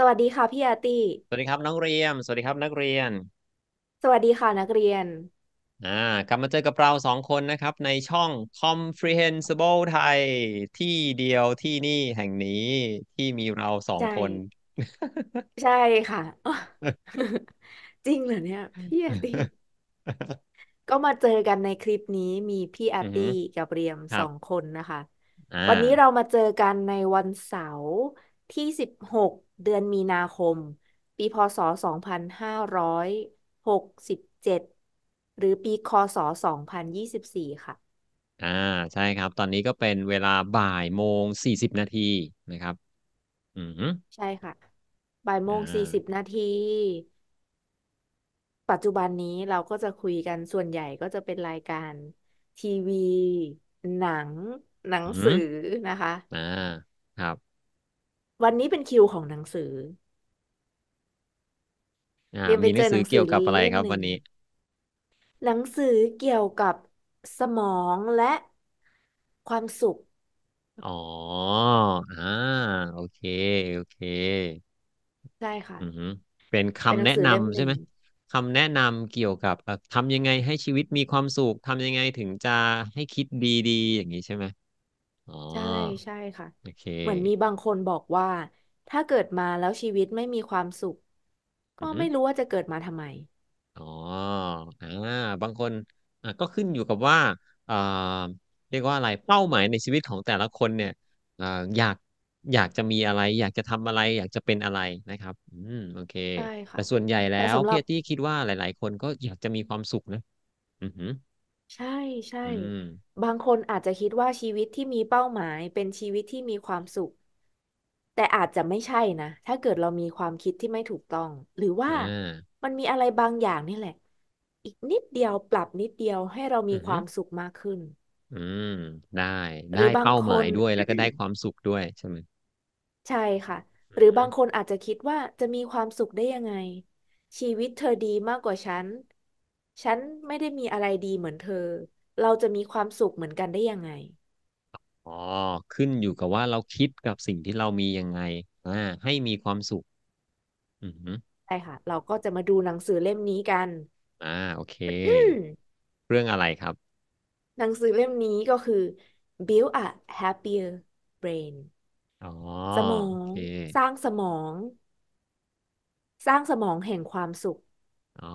สวัสดีค่ะ พี่อาตี้ สวัสดีครับ น้องเรียม สวัสดีครับนักเรียน สวัสดีค่ะนักเรียนอ่ากลับมาเจอกับเราสองคนนะครับ ในช่อง Comprehensible ไทยที่เดียวที่นี่แห่งนี้ที่มีเราสองใช่คน ใช่ค่ะ จริงเหรอเนี่ยพี่อาตี้ ก็มาเจอกันในคลิปนี้มีพี่อาอือตี้กับเรียมครัสองคนนะคะอ่าวันนี้เรามาเจอกันในวันเสาร์ที่สิบหกเดือนมีนาคม ปีพศ2567 หรือปีคศ2024 ค่ะ อ่า ใช่ครับ ตอนนี้ก็เป็นเวลาบ่ายโมงสี่สิบนาทีนะครับ อืมใช่ค่ะบ่ายโมงสี่สิบนาทีปัจจุบันนี้เราก็จะคุยกันส่วนใหญ่ก็จะเป็นรายการ ทีวีหนัง หนังสือนะคะ อ่าครับวันนี้เป็นคิวของหนังสืออ่เตรียมไปมีหเจนังอหสืนัองสืเกี่ยวกับอะไรเล่มครับหนึ่วันนี้ หนังสือเกี่ยวกับสมองและความสุข อ๋ออ่าโอเค โอเค ใช่ค่ะอือเป็นเป็นหคำนังแนะสือเล่มนำหใช่นึ่ไหงมคำแนะนำเกี่ยวกับทำยังไงให้ชีวิตมีความสุขทำยังไงถึงจะให้คิดดีๆ อย่างนี้ใช่ไหมอ๋อใช่ใช่ค่ะโอเคเหมือนมีบางคนบอกว่า ถ้าเกิดมาแล้วชีวิตไม่มีความสุข ก็อือไม่รู้ว่าจะเกิดมาทำไมอ๋ออ่า บางคนอ่ะก็ขึ้นอยู่กับว่าอ่าเรียกว่าอะไรเป้าหมายในชีวิตของแต่ละคนเนี่ยอ่าอยากอยากจะมีอะไร อยากจะทำอะไร อยากจะเป็นอะไรนะครับ อืมโอเคใช่คแต่่ะส่วนใหญ่แล้ต่วสำหรัพี่บอตี้คิดว่าหลาย ๆ คนก็อยากจะมีความสุขนะอือหือใช่ใช่อืมบางคนอาจจะคิดว่าชีวิตที่มีเป้าหมายเป็นชีวิตที่มีความสุข แต่อาจจะไม่ใช่นะถ้าเกิดเรามีความคิดที่ไม่ถูกต้อง หรือว่าอมันมีอะไรบางอย่างนี่แหละ อีกนิดเดียวปรับนิดเดียวให้เรามีืความสุขมากขึ้น อืม ได้หได้ือบางเป้าคหมายด้วยแล้วก็ได้ความสุขด้วยใช่ไหมใช่ค่ะหรือบางคนอาจจะคิดว่าจะมีความสุขได้ยังไง ชีวิตเธอดีมากกว่าฉันฉันไม่ได้มีอะไรดีเหมือนเธอ เราจะมีความสุขเหมือนกันได้ยังไง อ๋อ ขึ้นอยู่กับว่าเราคิดกับสิ่งที่เรามียังไงอ่าให้มีความสุข อือหือ ใช่ค่ะ เราก็จะมาดูหนังสือเล่มนี้กัน อ่า โอเค เรื่องอะไรครับ หนังสือเล่มนี้ก็คือ Build a Happier Brain อ๋อสมอโองเคสร้างสมอง สร้างสมองแห่งความสุขอ๋อ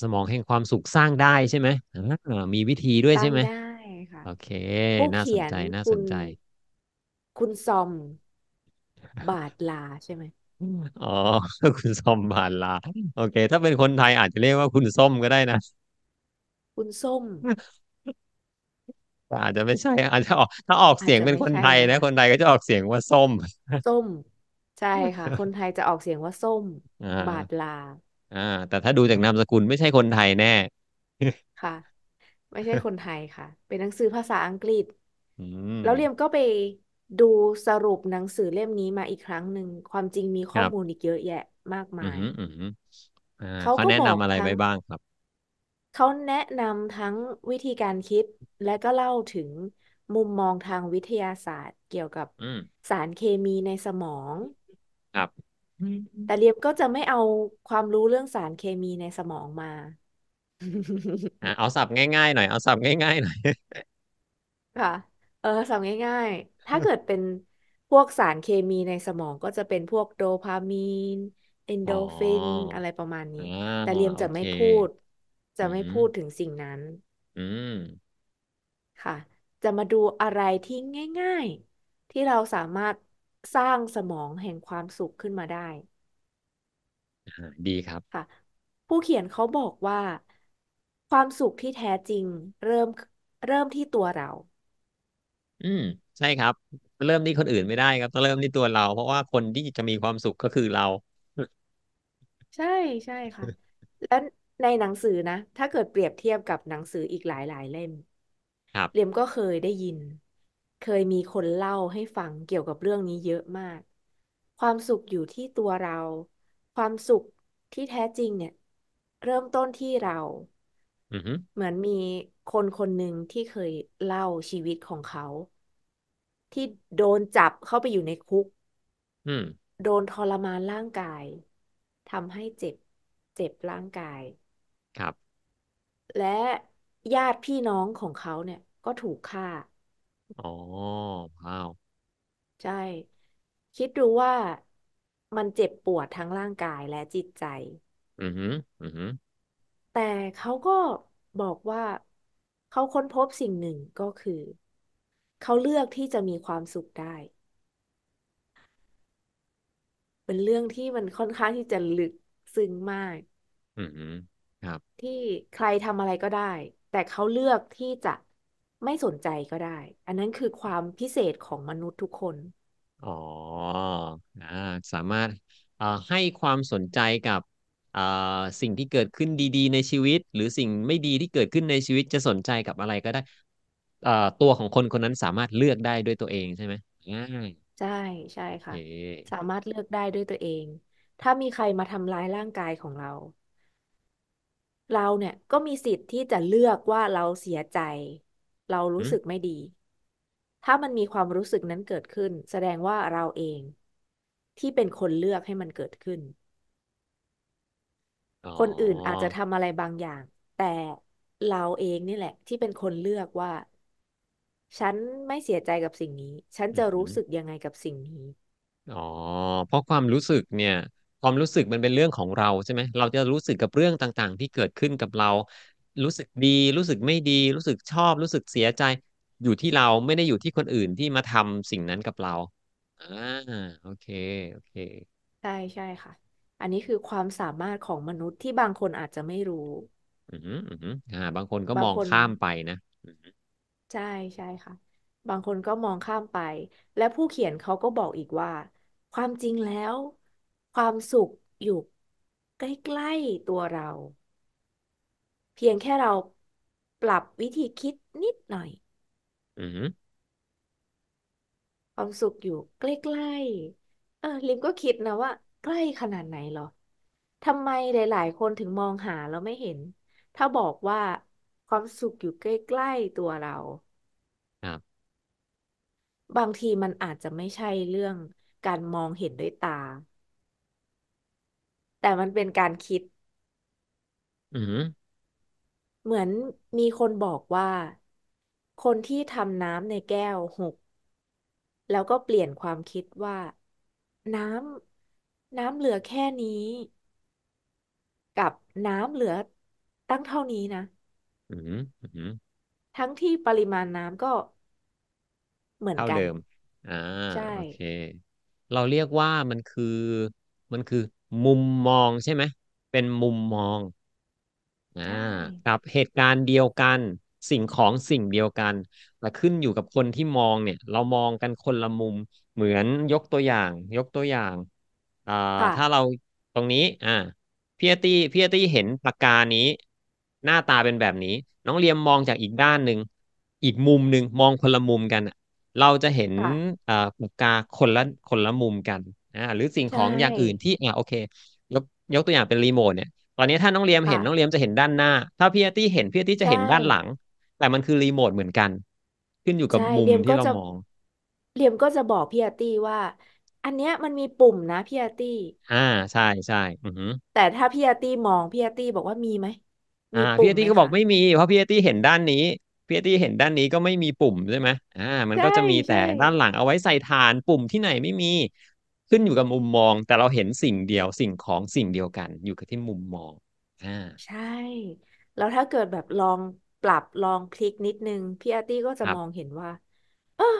สมองแห่งความสุขสร้างได้ใช่ไหมมีวิธีด้วยใช่ไหมได้ค่ะโอเค น่าสนใจน่าสนใจ คุณซอม บาทลาใช่ไหมอ๋อคุณส้มบาทลา โอเค ถ้าเป็นคนไทยอาจจะเรียกว่าคุณส้มก็ได้นะ คุณส้ม อาจจะไม่ใช่อาจจะออกถ้าออกอเสีจยงจะเป็นไม่คนใช่ไทยนะ คนไทยก็จะออกเสียงว่าส้มส้ม ใช่ค่ะ คนไทยจะออกเสียงว่าส้มอ่าบาทลาอ่าแต่ถ้าดูจากนามสกุลไม่ใช่คนไทยแน่ค่ะ ไม่ใช่คนไทยค่ะ เป็นหนังสือภาษาอังกฤษ อืมแล้วเรียมก็ไปดูสรุปหนังสือเล่มนี้มาอีกครั้งหนึ่งความจริงมีคข้อรับมูลอีกเยอะแยะมากอืมายมอืมอื่าเขาเขาก็แนะบอกนำอะไรทั้ไว้งบ้างครับเขาแนะนำทั้งวิธีการคิดและก็เล่าถึงมุมมองทางวิทยาศาสตร์เกี่ยวกับอืมสารเคมีในสมองครับแต่เรียมก็จะไม่เอาความรู้เรื่องสารเคมีในสมองมาอ่ะเอาสับง่ายๆหน่อย เอาสับง่ายๆหน่อย ค่ะ เออสบง่าย ๆ ถ้าเกิดเป็นพวกสารเคมีในสมองก็จะเป็นพวกโดพามีน เอนโดฟินอะไรประมาณนี้ แต่เรียมโอจะเคไม่พูด จะอืไม่มพูดถึงสิ่งนั้น อืมค่ะ จะมาดูอะไรที่ง่าย ๆ ที่เราสามารถสร้างสมองแห่งความสุขขึ้นมาได้ดีครับค่ะ ผู้เขียนเขาบอกว่าความสุขที่แท้จริงเริ่มเริ่มที่ตัวเรา อืมใช่ครับ เริ่มที่คนอื่นไม่ได้ครับต้องเริ่มที่ตัวเรา เพราะว่าคนที่จะมีความสุขก็คือเรา ใช่ใช่ค่ะและในหนังสือนะ ถ้าเกิดเปรียบเทียบกับหนังสืออีกหลายหลายเล่มครับเรียมก็เคยได้ยินเคยมีคนเล่าให้ฟังเกี่ยวกับเรื่องนี้เยอะมาก ความสุขอยู่ที่ตัวเรา ความสุขที่แท้จริงเนี่ย เริ่มต้นที่เรา อือฮึเหมือนมีคนคนหนึ่งที่เคยเล่าชีวิตของเขา ที่โดนจับเข้าไปอยู่ในคุก อืมโดนทรมานร่างกายทำให้เจ็บ เจ็บร่างกาย ครับ และญาติพี่น้องของเขาเนี่ยก็ถูกฆ่าอ๋อว้าวใช่คิดดูว่ามันเจ็บปวดทั้งร่างกายและจิตใจ อือหืออือหือ แต่เขาก็บอกว่าเขาค้นพบสิ่งหนึ่งก็คือเขาเลือกที่จะมีความสุขได้ เป็นเรื่องที่มันค่อนข้างที่จะลึกซึ้งมาก อือหือ ครับ ที่ใครทำอะไรก็ได้ แต่เขาเลือกที่จะไม่สนใจก็ได้ อันนั้นคือความพิเศษของมนุษย์ทุกคน อ๋ออสามารถให้ความสนใจกับสิ่งที่เกิดขึ้นดีๆในชีวิต หรือสิ่งไม่ดีที่เกิดขึ้นในชีวิตจะสนใจกับอะไรก็ได้ ตัวของคนคนนั้นสามารถเลือกได้ด้วยตัวเองใช่ไหมอ่าใช่ใช่ค่ะสามารถเลือกได้ด้วยตัวเอง ถ้ามีใครมาทำร้ายร่างกายของเรา เราเนี่ยก็มีสิทธิ์ที่จะเลือกว่าเราเสียใจเรารู้สึกไม่ดี ถ้ามันมีความรู้สึกนั้นเกิดขึ้น แสดงว่าเราเอง ที่เป็นคนเลือกให้มันเกิดขึ้นอ๋อคนอื่นอาจจะทำอะไรบางอย่าง แต่เราเองนี่แหละ ที่เป็นคนเลือกว่า ฉันไม่เสียใจกับสิ่งนี้ ฉันอืจะรู้มสึกยังไงกับสิ่งนี้อ๋อเพราะความรู้สึกเนี่ย ความรู้สึกมันเป็นเรื่องของเรา ใช่ไหมเราจะรู้สึกกับเรื่องต่าง ๆ ที่เกิดขึ้นกับเรารู้สึกดีรู้สึกไม่ดีรู้สึกชอบรู้สึกเสียใจ อยู่ที่เราไม่ได้อยู่ที่คนอื่นที่มาทำสิ่งนั้นกับเราอ่าโอเค โอเคใช่ใช่ค่ะ อันนี้คือความสามารถของมนุษย์ที่บางคนอาจจะไม่รู้ อืมอืมอ่าบางคนก็บมองคนข้ามไปนะใช่ใช่ค่ะ บางคนก็มองข้ามไป และผู้เขียนเขาก็บอกอีกว่า ความจริงแล้ว ความสุขอยู่ ใกล้ๆตัวเราเพียงแค่เราปรับวิธีคิดนิดหน่อย อืมความสุขอยู่ใกล้ๆเออลิมก็คิดนะว่าใกล้ขนาดไหนหรอทำไมหลาย ๆ คนถึงมองหาแล้วไม่เห็น ถ้าบอกว่าความสุขอยู่ใกล้ๆตัวเราบบางทีมันอาจจะไม่ใช่เรื่องการมองเห็นด้วยตาแต่มันเป็นการคิด อืมเหมือนมีคนบอกว่าคนที่ทำน้ำในแก้วหกแล้วก็เปลี่ยนความคิดว่าน้ำน้ำเหลือแค่นี้ กับน้ำเหลือตั้งเท่านี้นะอืมอืมทั้งที่ปริมาณน้ำก็ เหมือนเท่ากัเดินมอ่าใช่โอเค เราเรียกว่ามันคือมันคือมุมมองใช่ไหม เป็นมุมมองอ่ากับเหตุการณ์เดียวกันสิ่งของสิ่งเดียวกันแต่ขึ้นอยู่กับคนที่มองเนี่ยเรามองกันคนละมุมเหมือนยกตัวอย่าง ยกตัวอย่างอ่าถ้าเราตรงนี้อ่าพี่ตี้พี่ตี้เห็นปากกานี้หน้าตาเป็นแบบนี้น้องเรียมมองจากอีกด้านหนึ่งอีกมุมหนึ่งมองคนละมุมกันเราจะเห็นปากกาคนละคนละมุมกันนะหรือสิ่งของอย่างอื่นที่อ่าโอเคยกยกตัวอย่างเป็นรีโมทเนี่ยตอนนี้ถ้าน้องเลียมเห็นน้องเลียมจะเห็นด้านหน้า ถ้าพี่อาตี้เห็นพี่อาตี้จะเห็นด้านหลัง แต่มันคือรีโมทเหมือนกัน ขึ้นอยู่กับมุมเรมที่เรามองเรียมก็จะบอกพี่อาตี้ว่า อันเนี้ยมันมีปุ่มนะพี่อาตี้อ่าใช่ใช่อือหือ แต่ถ้าพี่อาตี้มองพี่อาตี้บอกว่ามีไหมอ่าพี่่อมตี้ไหมก็บอกะไม่มีเพราะพี่ตี้เห็นด้านนี้พี่ตี้เห็นด้านนี้ก็ไม่มีปุ่มใช่ไหมอ่า มันก็จะมีแต่ด้านหลังเอาไว้ใส่ฐาน ปุ่มที่ไหนไม่มีขึ้นอยู่กับมุมมองแต่เราเห็นสิ่งเดียว สิ่งของสิ่งเดียวกัน อยู่กับที่มุมมองอ่าใช่แล้วถ้าเกิดแบบลองปรับลองพลิกนิดนึง พี่อาร์ตี้ก็จะมองเห็นว่าเออ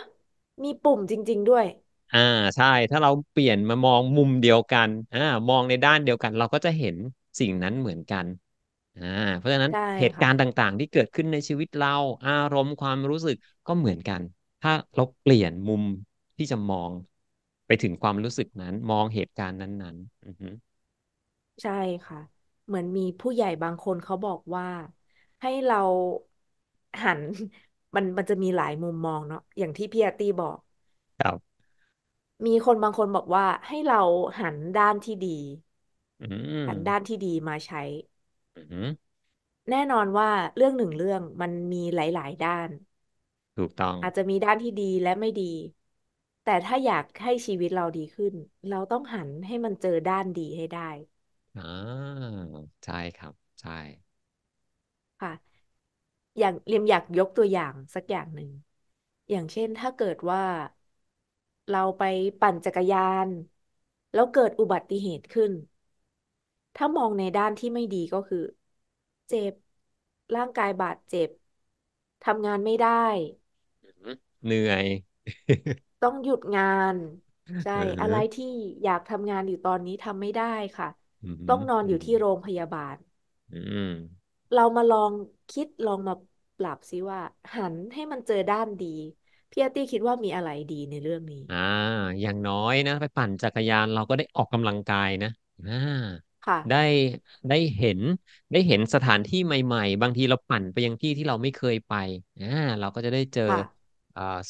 มีปุ่มจริง ๆ ด้วย อ่าใช่ ถ้าเราเปลี่ยนมามองมุมเดียวกันอ่ามองในด้านเดียวกัน เราก็จะเห็นสิ่งนั้นเหมือนกันอ่าเพราะฉะนั้นใช่เหตุค่ะการณ์ต่าง ๆ ที่เกิดขึ้นในชีวิตเราอารมณ์ความรู้สึกก็เหมือนกัน ถ้าเราเปลี่ยนมุมที่จะมองถึงความรู้สึกนั้นมองเหตุการณ์นั้น ๆ อือใช่ค่ะ เหมือนมีผู้ใหญ่บางคนเขาบอกว่าให้เราหัน มันมันจะมีหลายมุมมองเนาะอย่างที่พี่อาตี้บอกครับมีคนบางคนบอกว่าให้เราหันด้านที่ดีหันด้านที่ดีมาใช้แน่นอนว่าเรื่องหนึ่งเรื่องมันมีหลาย ๆ ด้าน ถูกต้อง อาจจะมีด้านที่ดีและไม่ดีแต่ถ้าอยากให้ชีวิตเราดีขึ้น เราต้องหันให้มันเจอด้านดีให้ได้ อ่าใช่ครับ ใช่ค่ะอย่างเรียมอยากยกตัวอย่างสักอย่างหนึ่ง อย่างเช่นถ้าเกิดว่า เราไปปั่นจักรยาน แล้วเกิดอุบัติเหตุขึ้น ถ้ามองในด้านที่ไม่ดีก็คือ เจ็บร่างกายบาดเจ็บทำงานไม่ได้เหนื่อยต้องหยุดงานใช่อะไรที่อยากทำงานอยู่ตอนนี้ทำไม่ได้ค่ะอืต้องนอนอยู่ที่โรงพยาบาล อืมเรามาลองคิดลองมาปรับซิว่า หันให้มันเจอด้านดี พี่อาร์ตี้คิดว่ามีอะไรดีในเรื่องนี้ อ่า อย่างน้อยนะ ไปปั่นจักรยานเราก็ได้ออกกำลังกายนะอ่าค่ะ ได้ได้เห็นได้เห็นสถานที่ใหม่ๆ บางทีเราปั่นไปยังที่ที่เราไม่เคยไปอ่าเราก็จะได้เจอค่ะ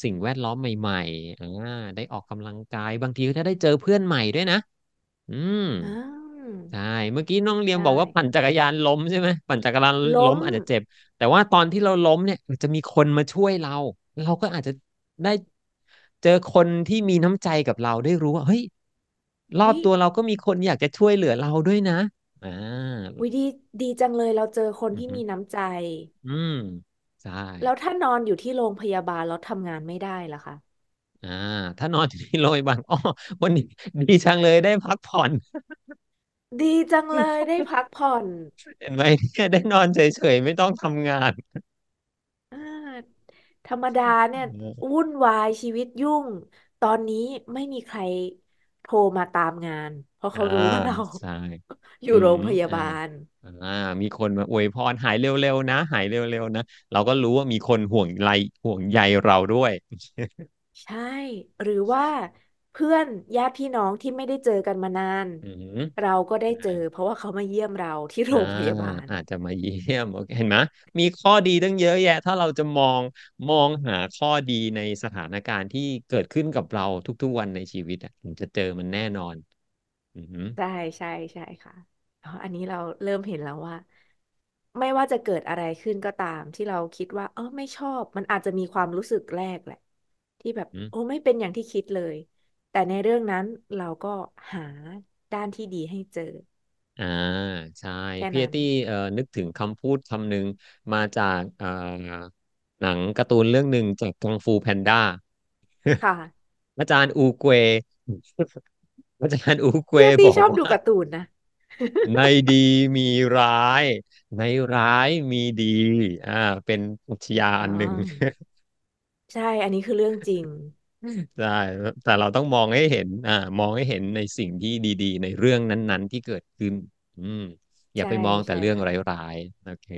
สิ่งแวดล้อมใหม่ๆได้ออกกำลังกายบางทีถ้าได้เจอเพื่อนใหม่ด้วยนะ อืมใช่เมื่อกี้น้องเลียมบอกว่าปั่นจักรยานล้มใช่ไหมปั่นจักรยานล้มอาจจะเจ็บแต่ว่าตอนที่เราล้มเนี่ยจะมีคนมาช่วยเราเราก็อาจจะได้เจอคนที่มีน้ำใจกับเราได้รู้ว่าเฮ้ย รอบตัวเราก็มีคนอยากจะช่วยเหลือเราด้วยนะอ่าวิดีดีจังเลยเราเจอคนที่มีน้ำใจ อืมใช่แล้วถ้านอนอยู่ที่โรงพยาบาลแล้วทำงานไม่ได้ล่ะคะอ่า ถ้านอนอยู่ที่โรงพยาบาลอ๋อวันนี้ ดีจังเลยได้พักผ่อน ดีจังเลยได้พักผ่อน เห็นไหมเนี่ยได้นอนเฉยๆไม่ต้องทำงานธรรมดาเนี่ยวุ่นวายชีวิตยุ่ง ตอนนี้ไม่มีใครโทรมาตามงาน เพราะเขารู้ว่าเราอยู่โรงพยาบาลอ่า มีคนมาอวยพรหายเร็วๆนะ หายเร็วๆนะ เราก็รู้ว่ามีคนห่วงไรห่วงใยเราด้วย ใช่หรือว่าเพื่อนญาติพี่น้องที่ไม่ได้เจอกันมานาน อืมเราก็ได้เจอ เพราะว่าเขามาเยี่ยมเราที่โรอ่งพยาบาลอาจจะมาเยี่ยมโอเคเห็นไหมมีข้อดีตั้งเยอะแยะ ถ้าเราจะมองมองหาข้อดีในสถานการณ์ที่เกิดขึ้นกับเราทุกๆวันในชีวิตอะจะเจอมันแน่นอน อืใช่ใช่ใช่ค่ะอันนี้เราเริ่มเห็นแล้วว่า ไม่ว่าจะเกิดอะไรขึ้นก็ตามที่เราคิดว่าเออไม่ชอบ มันอาจจะมีความรู้สึกแรกแหละ ที่แบบ โอ้ไม่เป็นอย่างที่คิดเลยแต่ในเรื่องนั้นเราก็หาด้านที่ดีให้เจอ อ่าใช่พี่ตี้เอ่อนึกถึงคำพูดคำหนึ่งมาจากเอ่อหนังการ์ตูนเรื่องหนึ่งจากกังฟูแพนด้าค่ะ อาจารย์อูเกวอาจารย์อูเกวบอกชอบดูการ์ตูนนะ ในดีมีร้าย ในร้ายมีดี อ่าเป็นอุทยาอันหนึ่งใช่อันนี้คือเรื่องจริงใช่ แต่เราต้องมองให้เห็น อ่ามองให้เห็นในสิ่งที่ดี ๆ ในเรื่องนั้น ๆ ที่เกิดขึ้น อืมอย่าไปมองแต่เรื่องร้ายๆโอเค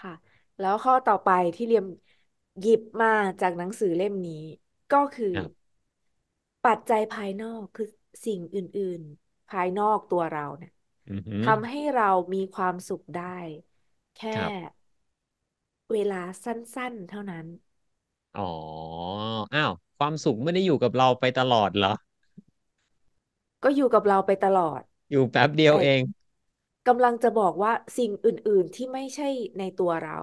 ค่ะ แล้วข้อต่อไปที่เรียมหยิบมาจากหนังสือเล่มนี้ ก็คือ ปัจจัยภายนอกคือสิ่งอื่นๆ ภายนอกตัวเราเนี่ยอือทำให้เรามีความสุขได้ แค่รับเวลาสั้นๆ เท่านั้นอ๋อ อ้าว ความสุขไม่ได้อยู่กับเราไปตลอดเหรอ ก็อยู่กับเราไปตลอด อยู่แป๊บเดียวแ่เอง กำลังจะบอกว่าสิ่งอื่นๆที่ไม่ใช่ในตัวเรา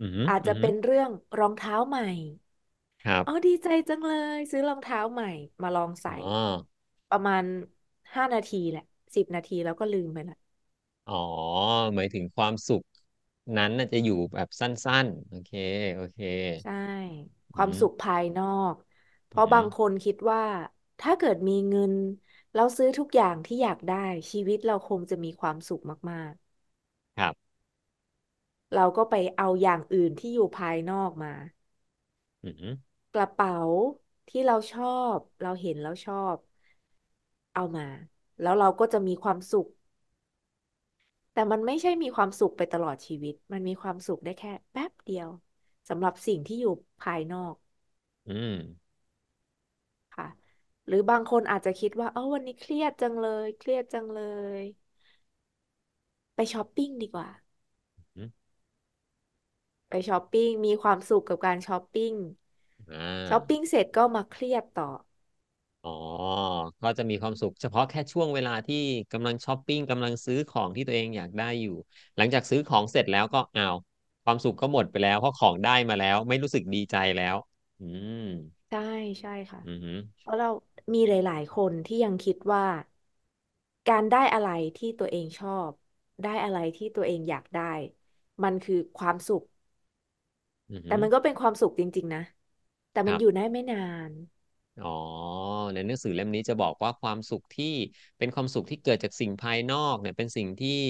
อืมอาจอืจะมเป็นเรื่องรองเท้าใหม่ ครับอ๋อ ดีใจจังเลย ซื้อรองเท้าใหม่ มาลองอ๋อใส่ประมาณห้านาทีแหละสิบนาทีแล้วก็ลืมไปละ อ๋อ หมายถึงความสุข นั้นน่จะอยู่แบบสั้นๆ โอเค โอเค ใช่ความสุขภายนอก เพราะบางคนคิดว่า ถ้าเกิดมีเงินเราซื้อทุกอย่างที่อยากได้ชีวิตเราคงจะมีความสุขมากครับๆเราก็ไปเอาอย่างอื่นที่อยู่ภายนอกมาอืมกระเป๋าที่เราชอบ เราเห็นแล้วชอบ เอามา แล้วเราก็จะมีความสุข แต่มันไม่ใช่มีความสุขไปตลอดชีวิต มันมีความสุขได้แค่แป๊บเดียวสำหรับสิ่งที่อยู่ภายนอก อืม ค่ะ หรือบางคนอาจจะคิดว่าเออวันนี้เครียดจังเลย เครียดจังเลย ไปช้อปปิ้งดีกว่า ไปช้อปปิ้งมีความสุขกับการช้อปปิ้งอ่ช้อปปิ้งเสร็จก็มาเครียดต่ออ๋อก็จะมีความสุขเฉพาะแค่ช่วงเวลาที่กำลังช้อปปิ้งกำลังซื้อของที่ตัวเองอยากได้อยู่ หลังจากซื้อของเสร็จแล้วก็ เอาความสุขก็หมดไปแล้ว เพราะของได้มาแล้ว ไม่รู้สึกดีใจแล้ว อืมใช่ใช่ค่ะอือ เพราะเรามีหลายๆ คนที่ยังคิดว่า การได้อะไรที่ตัวเองชอบ ได้อะไรที่ตัวเองอยากได้ มันคือความสุขอือแต่มันก็เป็นความสุขจริงๆ นะ แต่มันอยู่ได้ไม่นาน อ๋อ ในหนังสือเล่มนี้จะบอกว่าความสุขที่เป็นความสุขที่เกิดจากสิ่งภายนอกเนี่ยเป็นสิ่งที่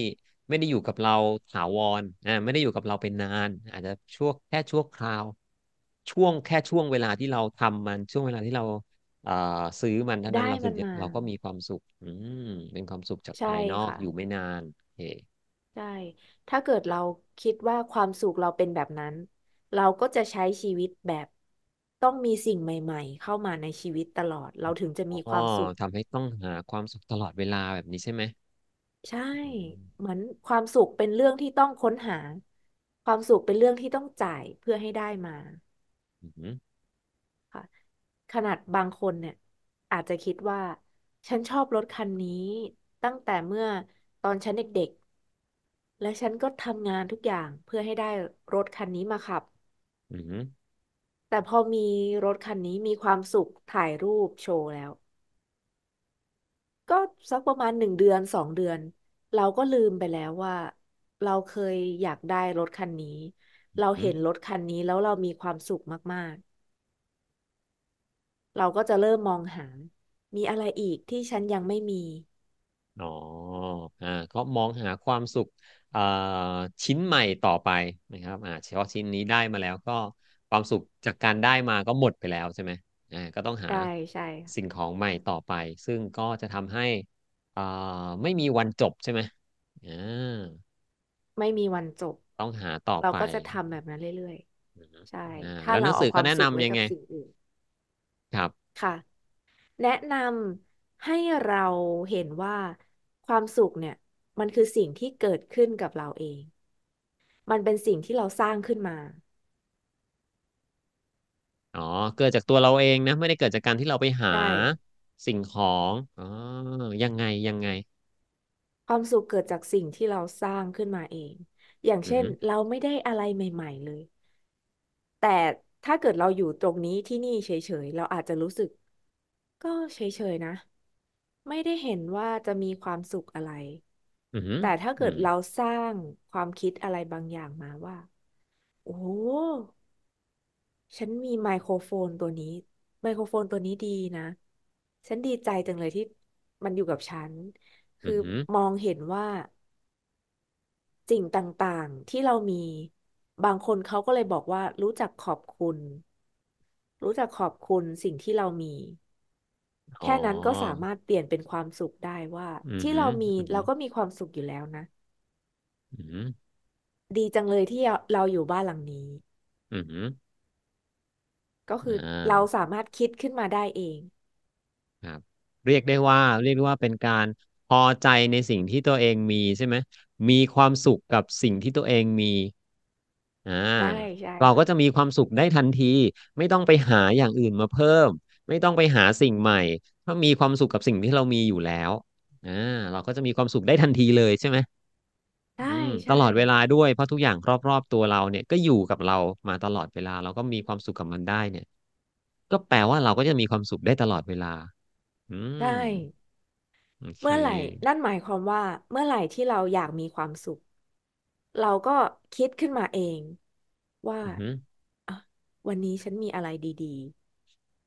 ไม่ได้อยู่กับเราถาวรอ่าไม่ได้อยู่กับเราเป็นนาน อาจจะช่วงแค่ช่วงคราวช่วงแค่ช่วงเวลาที่เราทำมันช่วงเวลาที่เราเอ่อซื้อมันเท่านั้นเราคือเราก็มีความสุข อืมเป็นความสุขจากภายนอกอยู่ไม่นานโอ่คใช่ ถ้าเกิดเราคิดว่าความสุขเราเป็นแบบนั้น เราก็จะใช้ชีวิตแบบ ต้องมีสิ่งใหม่ๆ เข้ามาในชีวิตตลอดเราถึงจะมีความสุขทำให้ต้องหาความสุขตลอดเวลาแบบนี้ใช่ไหมใช่ เหมือนความสุขเป็นเรื่องที่ต้องค้นหา ความสุขเป็นเรื่องที่ต้องจ่ายเพื่อให้ได้มาอืค่ะขนาดบางคนเนี่ย อาจจะคิดว่าฉันชอบรถคันนี้ตั้งแต่เมื่อตอนฉันเด็ก ๆ และฉันก็ทำงานทุกอย่างเพื่อให้ได้รถคันนี้มาขับ อืแต่พอมีรถคันนี้มีความสุขถ่ายรูปโชว์แล้วก็สักประมาณหนึ่งเดือนสองเดือน เราก็ลืมไปแล้วว่าเราเคยอยากได้รถคันนี้ เราเห็นรถคันนี้แล้วเรามีความสุขมาก ๆ เราก็จะเริ่มมองหา มีอะไรอีกที่ฉันยังไม่มี อ๋อ อ่าก็มองหาความสุข อ่าชิ้นใหม่ต่อไปนะครับ อ่าเฉพาะชิ้นนี้ได้มาแล้วก็ความสุขจากการได้มาก็หมดไปแล้วใช่ไหมก็ต้องหาสิ่งของใหม่ต่อไปซึ่งก็จะทำให้อ่ไม่มีวันจบใช่ไหมอ่าไม่มีวันจบต้องหาต่อไปเราก็จะทำแบบนั้นเรื่อยๆใช่ถ้าเราเอาความสุขไวกับสิ่งอื่นครับค่ะ แนะนำให้เราเห็นว่าความสุขเนี่ย มันคือสิ่งที่เกิดขึ้นกับเราเอง มันเป็นสิ่งที่เราสร้างขึ้นมาอ๋อ เกิดจากตัวเราเองนะ ไม่ได้เกิดจากการที่เราไปหาใช่สิ่งของอ๋อยังไงยังไง ความสุขเกิดจากสิ่งที่เราสร้างขึ้นมาเอง อย่างอืเช่นเราไม่ได้อะไรใหม่ ๆ เลย แต่ถ้าเกิดเราอยู่ตรงนี้ที่นี่เฉยๆเราอาจจะรู้สึก ก็เฉยๆนะ ไม่ได้เห็นว่าจะมีความสุขอะไร อืมแต่ถ้าืเกิดมเราสร้างความคิดอะไรบางอย่างมาว่าโอ้ฉันมีไมโครโฟนตัวนี้ ไมโครโฟนตัวนี้ดีนะ ฉันดีใจจังเลยที่มันอยู่กับฉันอืคืออหือมองเห็นว่า สิ่งต่างๆ ที่เรามี บางคนเขาก็เลยบอกว่า รู้จักขอบคุณ รู้จักขอบคุณสิ่งที่เรามีอแค่นั้นก็สามารถเปลี่ยนเป็นความสุขได้ว่าอือที่หเรามีอือหเราอก็มีความสุขอยู่แล้วนะอือหือดีจังเลยที่เราอยู่บ้านหลังนี้ อือหือก็คืออเราสามารถคิดขึ้นมาได้เองครับเรียกได้ว่าเรียกได้ว่าเป็นการพอใจในสิ่งที่ตัวเองมีใช่ไหมมีความสุขกับสิ่งที่ตัวเองมีอ่าใช่ใช่เราก็จะมีความสุขได้ทันที ไม่ต้องไปหาอย่างอื่นมาเพิ่ม ไม่ต้องไปหาสิ่งใหม่ถ้ามีความสุขกับสิ่งที่เรามีอยู่แล้วอ่าเราก็จะมีความสุขได้ทันทีเลยใช่ไหมตลอดเวลาด้วย เพราะทุกอย่างรอบ ๆ ตัวเราเนี่ยก็อยู่กับเรา มาตลอดเวลาเราก็มีความสุขกับมันได้เนี่ย ก็แปลว่าเราก็จะมีความสุขได้ตลอดเวลาใช่เมื่อไหร่นั่นหมายความว่า เมื่อไหร่ที่เราอยากมีความสุข เราก็คิดขึ้นมาเอง ว่าวันนี้ฉันมีอะไรดี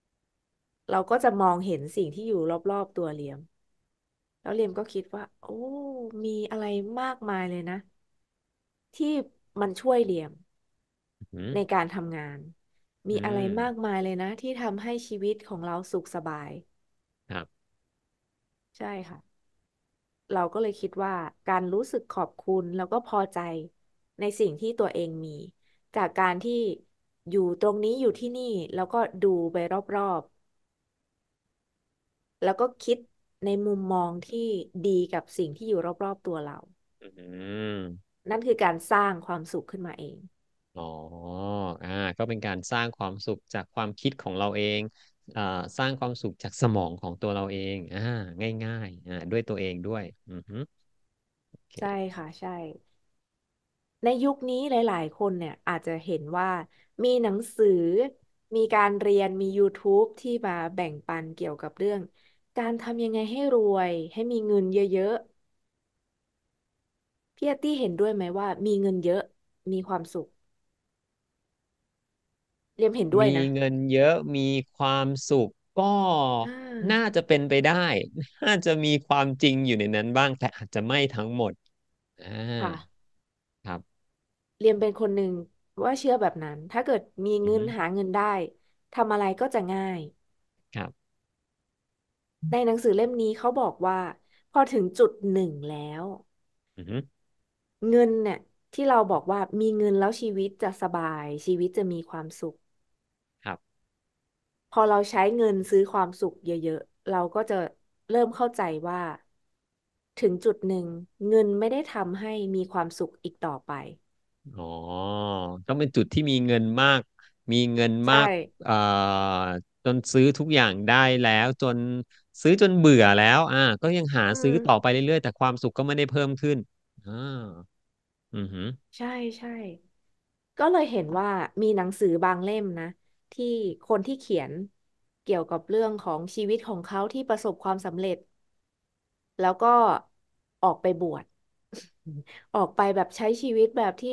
ๆ เราก็จะมองเห็นสิ่งที่อยู่รอบๆตัวเลียมแล้วเรียมก็คิดว่า โอ้ มีอะไรมากมายเลยนะ ที่มันช่วยเรียมอืมในการทำงาน มีอะไรมมากมายเลยนะ ที่ทำให้ชีวิตของเราสุขสบายครับ ใช่ค่ะ เราก็เลยคิดว่าการรู้สึกขอบคุณ แล้วก็พอใจในสิ่งที่ตัวเองมี จากการที่อยู่ตรงนี้อยู่ที่นี่ แล้วก็ดูไปรอบๆแล้วก็คิดในมุมมองที่ดีกับสิ่งที่อยู่รอบๆตัวเรา นั่นคือการสร้างความสุขขึ้นมาเอง อ๋อ อ่า ก็เป็นการสร้างความสุขจากความคิดของเราเองอ่าสร้างความสุขจากสมองของตัวเราเอง อ่า ง่ายๆ อ่า ด้วยตัวเองด้วย อือฮึโอเคใช่ค่ะ ใช่ ในยุคนี้หลายๆคนเนี่ยอาจจะเห็นว่า มีหนังสือมีการเรียนมี YouTube ที่มาแบ่งปันเกี่ยวกับเรื่องการทำยังไงให้รวย ให้มีเงินเยอะๆ พี่อาตี้เห็นด้วยไหมว่า มีเงินเยอะ มีความสุขเรียมเห็นด้วยมีนะเงินเยอะมีความสุข ก็อ่าน่าจะเป็นไปได้ น่าจะมีความจริงอยู่ในนั้นบ้าง แต่อาจจะไม่ทั้งหมดอ่าค่ะครับเรียมเป็นคนหนึ่งว่าเชื่อแบบนั้น ถ้าเกิดมีเงินหาเงินได้ทำอะไรก็จะง่ายในหนังสือเล่มนี้เขาบอกว่า พอถึงจุดหนึ่งแล้ว อือเงินเนี่ยที่เราบอกว่ามีเงินแล้วชีวิตจะสบายชีวิตจะมีความสุข ครับ พอเราใช้เงินซื้อความสุขเยอะๆเราก็จะเริ่มเข้าใจว่า ถึงจุดหนึ่ง เงินไม่ได้ทำให้มีความสุขอีกต่อไป อ๋อต้องเป็นจุดที่มีเงินมาก มีเงินใช่มากเอ่อจนซื้อทุกอย่างได้แล้วจนซื้อจนเบื่อแล้ว อ่า ก็ยังหาซื้อต่อไปเรื่อยๆ แต่ความสุขก็ไม่ได้เพิ่มขึ้นอ่าอือหือ ใช่ใช่ ก็เลยเห็นว่ามีหนังสือบางเล่มนะ ที่คนที่เขียนเกี่ยวกับเรื่องของชีวิตของเขาที่ประสบความสำเร็จ แล้วก็ออกไปบวช ออกไปแบบใช้ชีวิตแบบที่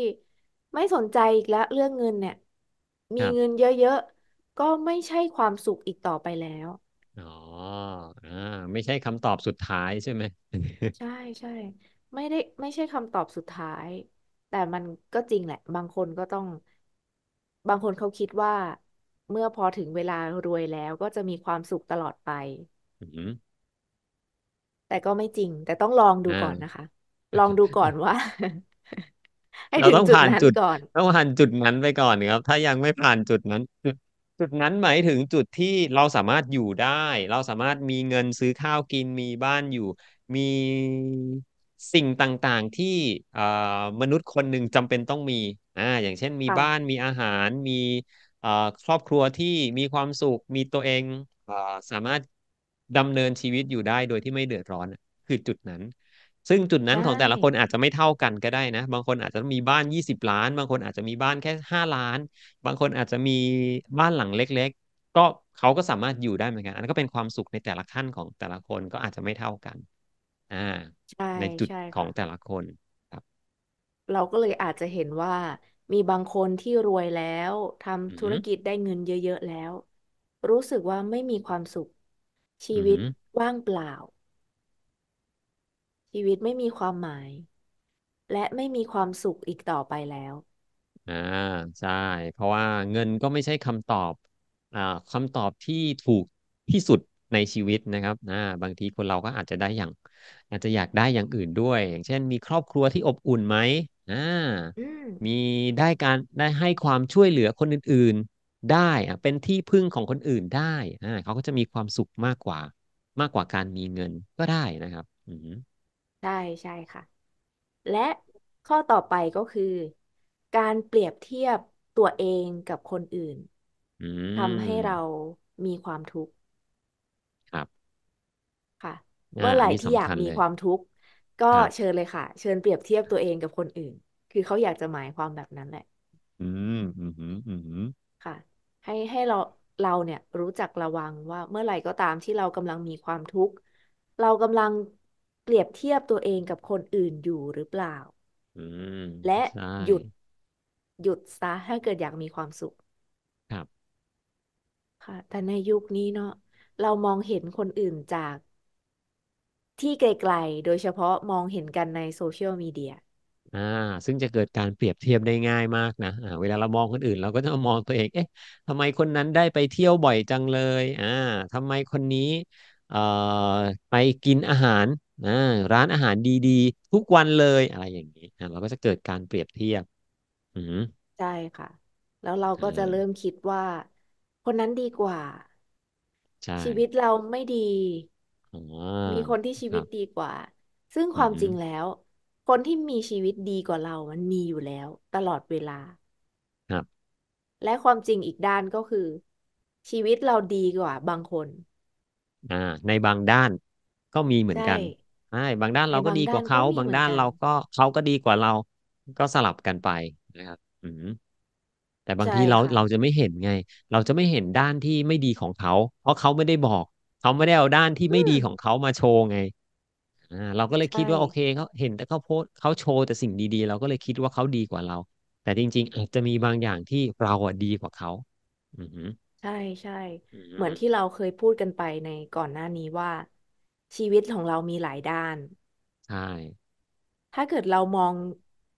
ไม่สนใจอีกแล้ว เรื่องเงินเนี่ย มีเงินเยอะๆ ก็ไม่ใช่ความสุขอีกต่อไปแล้วอ๋ออ ไม่ใช่คำตอบสุดท้ายใช่ไหมใช่ใช่ไม่ได้ไม่ใช่คำตอบสุดท้าย แต่มันก็จริงแหละ บางคนก็ต้องบางคนเขาคิดว่าเมื่อพอถึงเวลารวยแล้ว ก็จะมีความสุขตลอดไป อืมแต่ก็ไม่จริง แต่ต้องลองดูอ่ก่อนนะคะ ลองดูก่อนว่า ให้เราถึงต้องจุดผ่านนั้นจุดก่อนต้องผ่านจุดนั้นไปก่อนครับถ้ายังไม่ผ่านจุดนั้นจุดนั้นหมายถึงจุดที่เราสามารถอยู่ได้ เราสามารถมีเงินซื้อข้าวกิน มีบ้านอยู่มีสิ่งต่างๆที่มนุษย์คนหนึ่งจำเป็นต้องมีอ่าอย่างเช่น มีบ้านมีอาหาร มีครอบครัวที่มีความสุขมีตัวเองสามารถดำเนินชีวิตอยู่ได้โดยที่ไม่เดือดร้อนคือจุดนั้นซึ่งจุดนั้นของแต่ละคนอาจจะไม่เท่ากันก็ได้นะ บางคนอาจจะมีบ้าน 20 ล้าน บางคนอาจจะมีบ้านแค่5ล้าน บางคนอาจจะมีบ้านหลังเล็ก ๆ ก็เขาก็สามารถอยู่ได้เหมือนกันอันนั้นก็เป็นความสุขในแต่ละขั้นของแต่ละคนก็อาจจะไม่เท่ากัน อ่าใในจุดของแต่ละคน ครับ เราก็เลยอาจจะเห็นว่า มีบางคนที่รวยแล้วทำธุรกิจได้เงินเยอะ ๆ แล้ว รู้สึกว่าไม่มีความสุขชีวิตว่างเปล่าชีวิตไม่มีความหมาย และไม่มีความสุขอีกต่อไปแล้วอ่าใช่ เพราะว่าเงินก็ไม่ใช่คำตอบ อ่าคำตอบที่ถูกที่สุดในชีวิตนะครับอ่าบางทีคนเราก็อาจจะได้อย่าง อาจจะอยากได้อย่างอื่นด้วย อย่างเช่น มีครอบครัวที่อบอุ่นไหมอ่าอืมมีได้การได้ให้ความช่วยเหลือคนอื่น ๆ ได้อ่าเป็นที่พึ่งของคนอื่นได้อ่าเขาก็จะมีความสุขมากกว่า มากกว่าการมีเงินก็ได้นะครับ อืมใช่ใช่ค่ะ และข้อต่อไปก็คือ การเปรียบเทียบตัวเองกับคนอื่นอืทำให้เรามีความทุกข์ครับ ค่ะาเมื่อไหร่อันนี้ที่อยากัญมีเลยความทุกข์ก็ครับเชิญเลยค่ะ เชิญเปรียบเทียบตัวเองกับคนอื่น คือเขาอยากจะหมายความแบบนั้นแหละ อืมอืมอืมอือืค่ะ ให้ให้เราเราเนี่ยรู้จักระวังว่าเมื่อไหร่ก็ตามที่เรากำลังมีความทุกข์เรากำลังเปรียบเทียบตัวเองกับคนอื่นอยู่หรือเปล่า อืมและใช่หยุดหยุดซะถ้าเกิดอยากมีความสุข ครับ ค่ะ แต่ในยุคนี้เนาะเรามองเห็นคนอื่นจากที่ไกลๆโดยเฉพาะมองเห็นกันในโซเชียลมีเดียอ่า ซึ่งจะเกิดการเปรียบเทียบได้ง่ายมากนะอ่าเวลาเรามองคนอื่น เราก็จะมองตัวเองเอ๊ะทำไมคนนั้นได้ไปเที่ยวบ่อยจังเลย อ่าทำไมคนนี้เอ่อไปกินอาหารนะร้านอาหารดีๆ ทุกวันเลยอะไรอย่างนี้นะเราก็จะเกิดการเปรียบเทียบ อืมใช่ค่ะ แล้วเราก็จะเริ่มคิดว่า คนนั้นดีกว่า ใช่ ชีวิตเราไม่ดีอ๋อมีคนที่ชีวิตดีกว่า ซึ่งคืวามจริงแล้ว คนที่มีชีวิตดีกว่าเรามันมีอยู่แล้วตลอดเวลาครับ และความจริงอีกด้านก็คือ ชีวิตเราดีกว่าบางคน อ่า ในบางด้านก็มีเหมือนใช่กันใช่บางด้านเราก็ดีกว่าเขาบางด้านเราก็เขาก็ดีกว่าเรา ก็สลับกันไปนะครับ อืมแต่บางทีเราเราจะไม่เห็นไง เราจะไม่เห็นด้านที่ไม่ดีของเขา เพราะเขาไม่ได้บอก เขาไม่ได้เอาด้านที่ไม่ดีของเขามาโชว์ไง อ่าเราก็เลยคิดว่าโอเคเขาเห็นแต่เขาโพสเขาโชว์แต่สิ่งดีๆ เราก็เลยคิดว่าเขาดีกว่าเรา แต่จริงๆอาจจะมีบางอย่างที่เราอ่ะดีกว่าเขาอือ ใช่ใช่เหมือนที่เราเคยพูดกันไปในก่อนหน้านี้ว่าชีวิตของเรามีหลายด้านใช่ถ้าเกิดเรามอง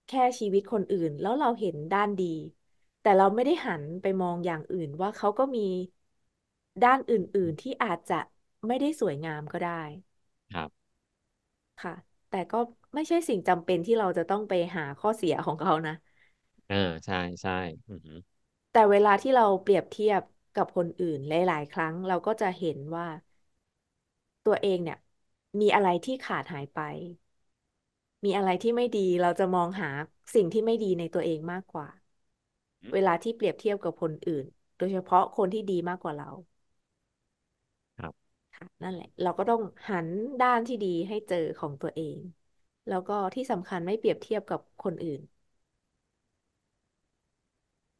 แค่ชีวิตคนอื่น แล้วเราเห็นด้านดี แต่เราไม่ได้หันไปมองอย่างอื่น ว่าเขาก็มีด้านอื่นๆ ที่อาจจะไม่ได้สวยงามก็ได้ ครับ ค่ะ แต่ก็ไม่ใช่สิ่งจำเป็นที่เราจะต้องไปหาข้อเสียของเขานะเออใช่ใช่อือแต่เวลาที่เราเปรียบเทียบกับคนอื่น หลายๆ ครั้งเราก็จะเห็นว่าตัวเองเนี่ยมีอะไรที่ขาดหายไป มีอะไรที่ไม่ดี เราจะมองหาสิ่งที่ไม่ดีในตัวเองมากกว่า เวลาที่เปรียบเทียบ กับคนอื่น โดยเฉพาะคนที่ดีมากกว่าเรา ครับ่ะนั่นแหละ เราก็ต้องหันด้านที่ดีให้เจอของตัวเอง แล้วก็ที่สำคัญไม่เปรียบเทียบกับคนอื่น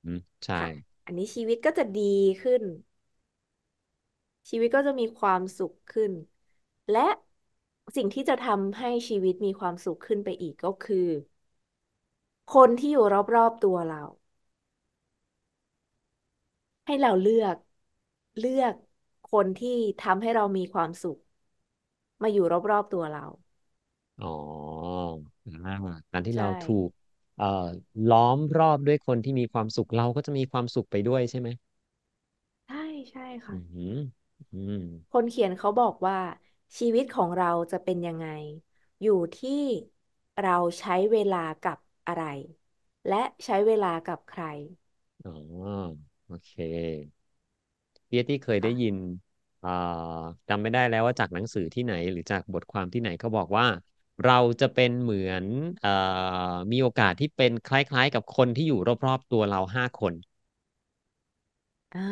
อืม ใช่ค่ะอันนี้ชีวิตก็จะดีขึ้น ชีวิตก็จะมีความสุขขึ้น และสิ่งที่จะทำให้ชีวิตมีความสุขขึ้นไปอีกก็คือ คนที่อยู่รอบๆตัวเรา ให้เราเลือกเลือกคนที่ทำให้เรามีความสุข มาอยู่รอบๆตัวเราอ๋ออ่าการที่ใชเราถูก เอ่อ ล้อมรอบด้วยคนที่มีความสุขเราก็จะมีความสุขไปด้วยใช่ไหมใช่ ใช่ค่ะ อือืมคนเขียนเขาบอกว่าชีวิตของเราจะเป็นยังไง อยู่ที่เราใช้เวลากับอะไร และใช้เวลากับใคร อ๋อโอเคเพียที่เคยได้ยินจำไม่ได้แล้วว่าจากหนังสือที่ไหน หรือจากบทความที่ไหนเขาบอกว่า เราจะเป็นเหมือนอมีโอกาสที่เป็นคล้าย ๆ กับคนที่อยู่รอบๆ ตัวเราห้าคนอ่า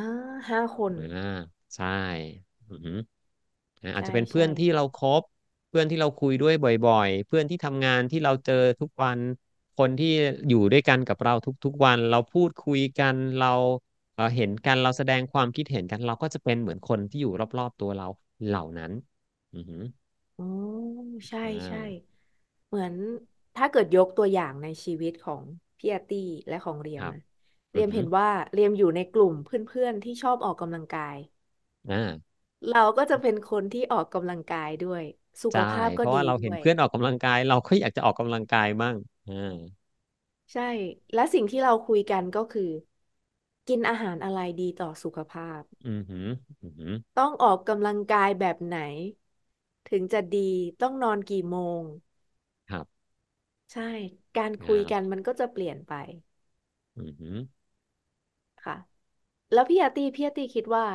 ห้าคนอ่าใช่ อือาจจะเป็นเพื่อนที่เราครบเพื่อนที่เราคุยด้วยบ่อย ๆ เพื่อนที่ทำงานที่เราเจอทุกวันคนที่อยู่ด้วยกันกับเราทุกๆวัน เราพูดคุยกันเราเห็นกันเราแสดงความคิดเห็นกัน เราก็จะเป็นเหมือนคนที่อยู่รอบๆ ตัวเราเหล่านั้น อือฮึอ๋อใช่ใช่เหมือนถ้าเกิดยกตัวอย่างในชีวิตของพี่อาตี้และของเรียมเรียมเห็นว่าเรียมอยู่ในกลุ่มเพื่อนๆ ที่ชอบออกกำลังกายอ่าเราก็จะเป็นคนที่ออกกำลังกายด้วย สุขใช่ภาพเพก็ราะว่าเราดเห็นวยเพื่อนออกกำลังกาย เราก็อยากจะออกกำลังกายบ้าง อ่า ใช่ และสิ่งที่เราคุยกันก็คือ กินอาหารอะไรดีต่อสุขภาพ อือหืออือหือต้องออกกำลังกายแบบไหน ถึงจะดีต้องนอนกี่โมง ครับ ใช่ การคุยกันมันก็จะเปลี่ยนไป อือหือ ค่ะ แล้วพี่อาตีพี่อาตีคิดว่า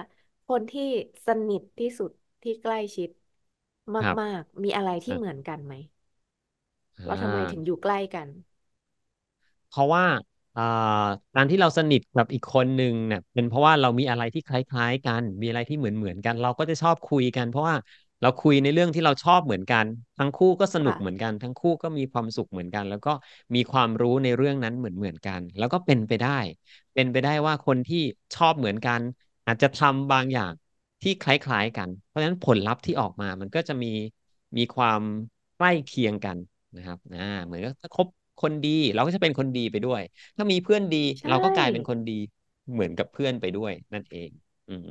คนที่สนิทที่สุดที่ใกล้ชิดครับมากๆ มีอะไรที่่เหมือนกันไหมอราทำไมถึงอยู่ใกล้กัน เพราะว่าอ่าการที่เราสนิทกับอีกคนหนึ่งเนี่ยเป็นเพราะว่าเรามีอะไรที่คล้ายๆ กันมีอะไรที่เหมือนๆกัน เราก็จะชอบคุยกันเพราะว่าเราคุยในเรื่องที่เราชอบเหมือนกัน ทั้งคู่ก็สนุกเหมือนกัน ทั้งคู่ก็มีความสุขเหมือนกัน แล้วก็มีความรู้ในเรื่องนั้นเหมือนๆกัน แล้วก็เป็นไปได้ เป็นไปได้ว่าคนที่ชอบเหมือนกันอาจจะทำบางอย่างที่คล้ายๆ กัน เพราะฉะนั้นผลลัพธ์ที่ออกมามันก็จะมีมีความใกล้เคียงกันนะครับอ่าเหมือนถ้าคบคนดีเราก็จะเป็นคนดีไปด้วย ถ้ามีเพื่อนดีเราก็กลายเป็นคนดีเหมือนกับเพื่อนไปด้วย นั่นเอง อืม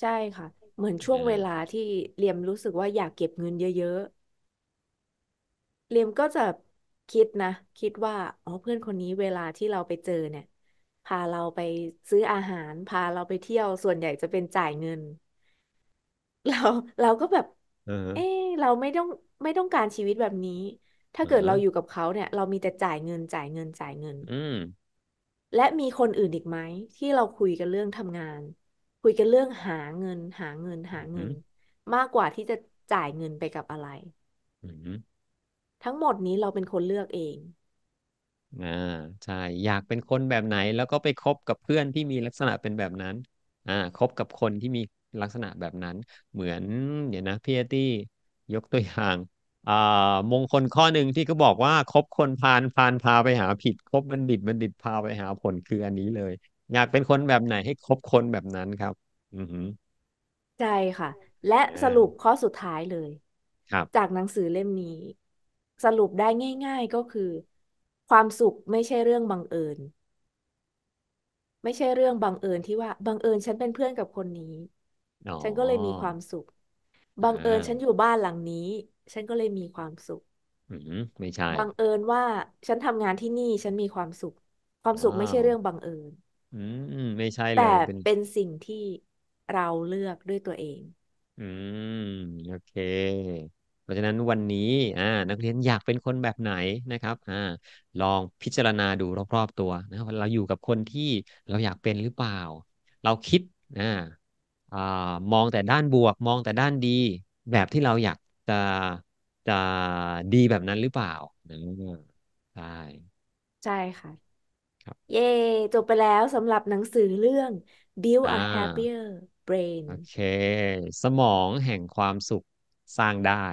ใช่ค่ะ เหมือนช่วงเวลาที่เรียมรู้สึกว่าอยากเก็บเงินเยอะๆ เรียมก็จะคิดนะ คิดว่าอ๋อเพื่อนคนนี้เวลาที่เราไปเจอเนี่ยพาเราไปซื้ออาหาร พาเราไปเที่ยวส่วนใหญ่จะเป็นจ่ายเงิน เราเราก็แบบเออเอเราไม่ต้องไม่ต้องการชีวิตแบบนี้ ถ้าเกิดเราอยู่กับเขาเนี่ย เรามีแต่จ่ายเงินจ่ายเงินจ่ายเงิน อืมและมีคนอื่นอีกไหม ที่เราคุยกันเรื่องทำงาน คุยกันเรื่องหาเงิน หาเงินหาเงิน มากกว่าที่จะจ่ายเงินไปกับอะไรอืมทั้งหมดนี้เราเป็นคนเลือกเองอ่าใช่อยากเป็นคนแบบไหนแล้วก็ไปคบกับเพื่อนที่มีลักษณะเป็นแบบนั้น อ่าคบกับคนที่มีลักษณะแบบนั้น เหมือน เดี๋ยวนะพี่ตี้ยกตัวอย่างอ่ามงคลข้อหนึ่งที่ก็บอกว่าคบคนพาลพาลพาไปหาผิดคบบัณฑิตบัณฑิตพาไปหาผลคืออันนี้เลย อยากเป็นคนแบบไหนให้คบคนแบบนั้นครับ อือหือใช่ค่ะ และอ่สรุปข้อสุดท้ายเลย ครับ จากหนังสือเล่มนี้ สรุปได้ง่าย ๆก็คือความสุขไม่ใช่เรื่องบังเอิญ ไม่ใช่เรื่องบังเอิญที่ว่า บังเอิญฉันเป็นเพื่อนกับคนนี้อ๋อฉันก็เลยมีความสุข บังเอิญฉันอยู่บ้านหลังนี้ ฉันก็เลยมีความสุข อืมไม่ใช่บังเอิญว่า ฉันทำงานที่นี่ฉันมีความสุข ความสุขไม่ใช่เรื่องบังเอิญอืมอืมไม่ใช่เลแต่ยเป็นเป็นสิ่งที่เราเลือกด้วยตัวเอง อืมโอเคเพราะฉะนั้นวันนี้อ่านักเรียนอยากเป็นคนแบบไหนนะครับอ่าลองพิจารณาดูรอบ ๆ ตัวนะครับเราอยู่กับคนที่เราอยากเป็นหรือเปล่า เราคิดอ่าอ่ามองแต่ด้านบวก มองแต่ด้านดี แบบที่เราอยากจะจะดีแบบนั้นหรือเปล่านใช่ ใช่ค่ะครับเย่จบไปแล้วสำหรับหนังสือเรื่อง Build a Happier Brain โอเคสมองแห่งความสุขสร้างได้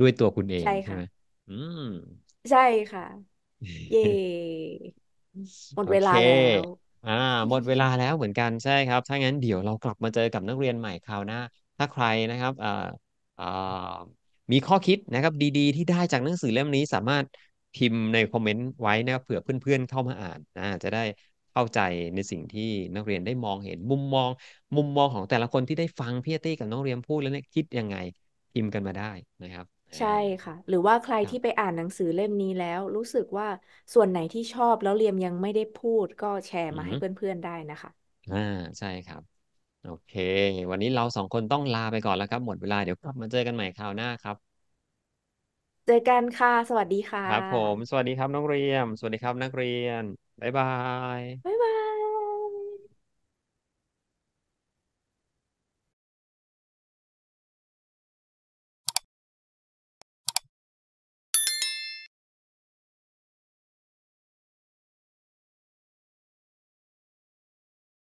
ด้วยตัวคุณเอง ใช่ใช่ค่ะไหมอืม ใช่ค่ะ เย่หมดโอเวคลาแล้วอ่าหมดเวลาแล้วเหมือนกันใช่ครับ ถ้างั้นเดี๋ยวเรากลับมาเจอกับนักเรียนใหม่คราวหน้าถ้าใครนะครับเอ่ออ่มีข้อคิดนะครับ ดี ๆ ที่ได้จากหนังสือเล่มนี้สามารถพิมพ์ในคอมเมนต์ไว้นะครับเผื่อเพื่อน ๆ เข้ามาอ่านนะจะได้เข้าใจในสิ่งที่นักเรียนได้มองเห็น มุมมอง มุมมองของแต่ละคนที่ได้ฟังพี่ตี้กับน้องเรียนพูดแล้วเนี่ยคิดยังไงพิมพ์กันมาได้นะครับใช่ค่ะหรือว่าใครที่ไปอ่านหนังสือเล่มนี้แล้ว รู้สึกว่าส่วนไหนที่ชอบแล้วเรียมยังไม่ได้พูด ก็แชร์อืมาให้เพื่อนๆได้นะคะอ่าใช่ครับ โอเค วันนี้เราสองคนต้องลาไปก่อนแล้วครับหมดเวลาเดี๋ยวกลับมาเจอกันใหม่คราวหน้าครับ เจอกันค่ะสวัสดีค่ะ ครับผมสวัสดีครับน้องเรียมสวัสดีครับนักเรียนบ๊ายบายบ๊ายบาย